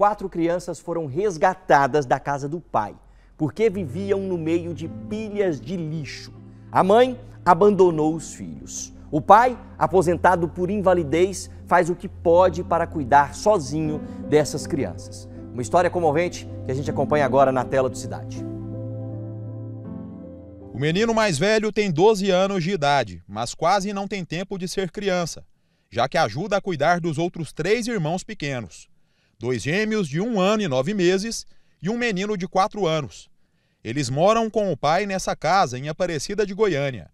quatro crianças foram resgatadas da casa do pai, porque viviam no meio de pilhas de lixo. A mãe abandonou os filhos. O pai, aposentado por invalidez, faz o que pode para cuidar sozinho dessas crianças. Uma história comovente que a gente acompanha agora na tela do Cidade. O menino mais velho tem 12 anos de idade, mas quase não tem tempo de ser criança, já que ajuda a cuidar dos outros três irmãos pequenos dois gêmeos de um ano e nove meses e um menino de quatro anos. Eles moram com o pai nessa casa em Aparecida de Goiânia.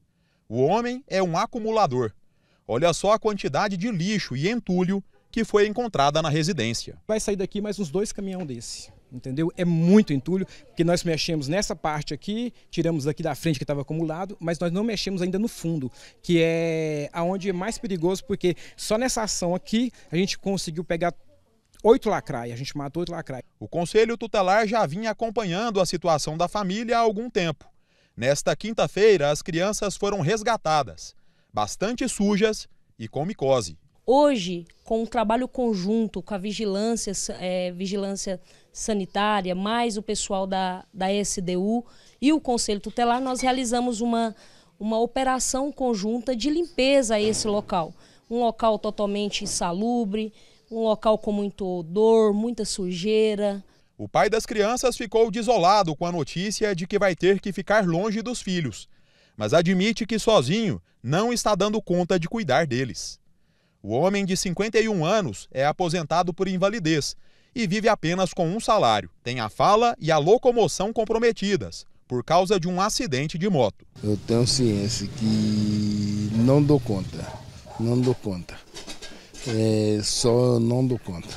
O homem é um acumulador. Olha só a quantidade de lixo e entulho que foi encontrada na residência. Vai sair daqui mais uns dois caminhão desse, entendeu? É muito entulho, porque nós mexemos nessa parte aqui, tiramos daqui da frente que estava acumulado, mas nós não mexemos ainda no fundo, que é aonde é mais perigoso, porque só nessa ação aqui a gente conseguiu pegar Oito lacraias, a gente matou oito lacraias. O Conselho Tutelar já vinha acompanhando a situação da família há algum tempo. Nesta quinta-feira, as crianças foram resgatadas, bastante sujas e com micose. Hoje, com um trabalho conjunto com a vigilância, é, vigilância sanitária, mais o pessoal da, da SDU e o Conselho Tutelar, nós realizamos uma, uma operação conjunta de limpeza a esse local. Um local totalmente insalubre, um local com muito odor, muita sujeira. O pai das crianças ficou desolado com a notícia de que vai ter que ficar longe dos filhos, mas admite que sozinho não está dando conta de cuidar deles. O homem de 51 anos é aposentado por invalidez e vive apenas com um salário. Tem a fala e a locomoção comprometidas por causa de um acidente de moto. Eu tenho ciência que não dou conta, não dou conta é, só não dou conta,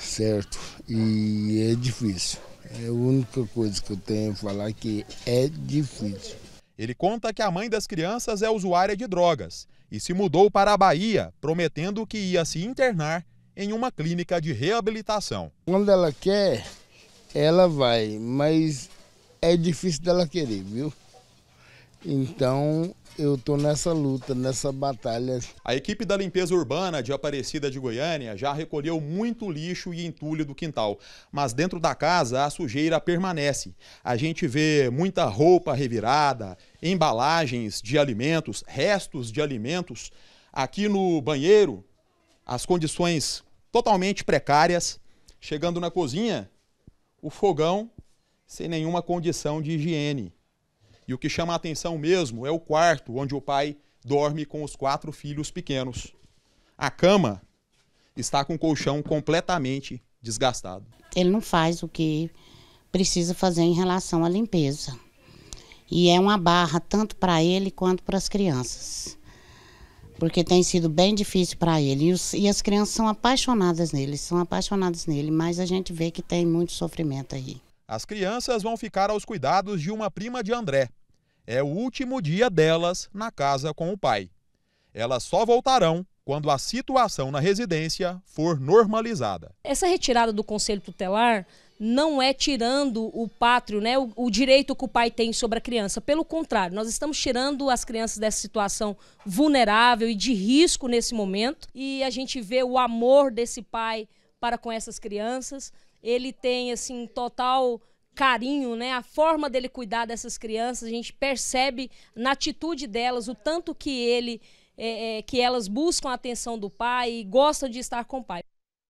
certo? E é difícil. É a única coisa que eu tenho a falar que é difícil. Ele conta que a mãe das crianças é usuária de drogas e se mudou para a Bahia, prometendo que ia se internar em uma clínica de reabilitação. Quando ela quer, ela vai, mas é difícil dela querer, viu? Então eu estou nessa luta, nessa batalha. A equipe da limpeza urbana de Aparecida de Goiânia já recolheu muito lixo e entulho do quintal, mas dentro da casa a sujeira permanece. A gente vê muita roupa revirada, embalagens de alimentos, restos de alimentos. Aqui no banheiro, as condições totalmente precárias. Chegando na cozinha, o fogão sem nenhuma condição de higiene. E o que chama a atenção mesmo é o quarto, onde o pai dorme com os quatro filhos pequenos. A cama está com o colchão completamente desgastado. Ele não faz o que precisa fazer em relação à limpeza. E é uma barra tanto para ele quanto para as crianças. Porque tem sido bem difícil para ele. E, os, e, as crianças são apaixonadas nele, são apaixonadas nele, mas a gente vê que tem muito sofrimento aí. As crianças vão ficar aos cuidados de uma prima de André. É o último dia delas na casa com o pai. Elas só voltarão quando a situação na residência for normalizada. Essa retirada do conselho tutelar não é tirando o pátrio, né, o, o, direito que o pai tem sobre a criança. Pelo contrário, nós estamos tirando as crianças dessa situação vulnerável e de risco nesse momento. E a gente vê o amor desse pai para com essas crianças. Ele tem assim total carinho, né? A forma dele cuidar dessas crianças, a gente percebe na atitude delas o tanto que ele é, é, que elas buscam a atenção do pai e gostam de estar com o pai.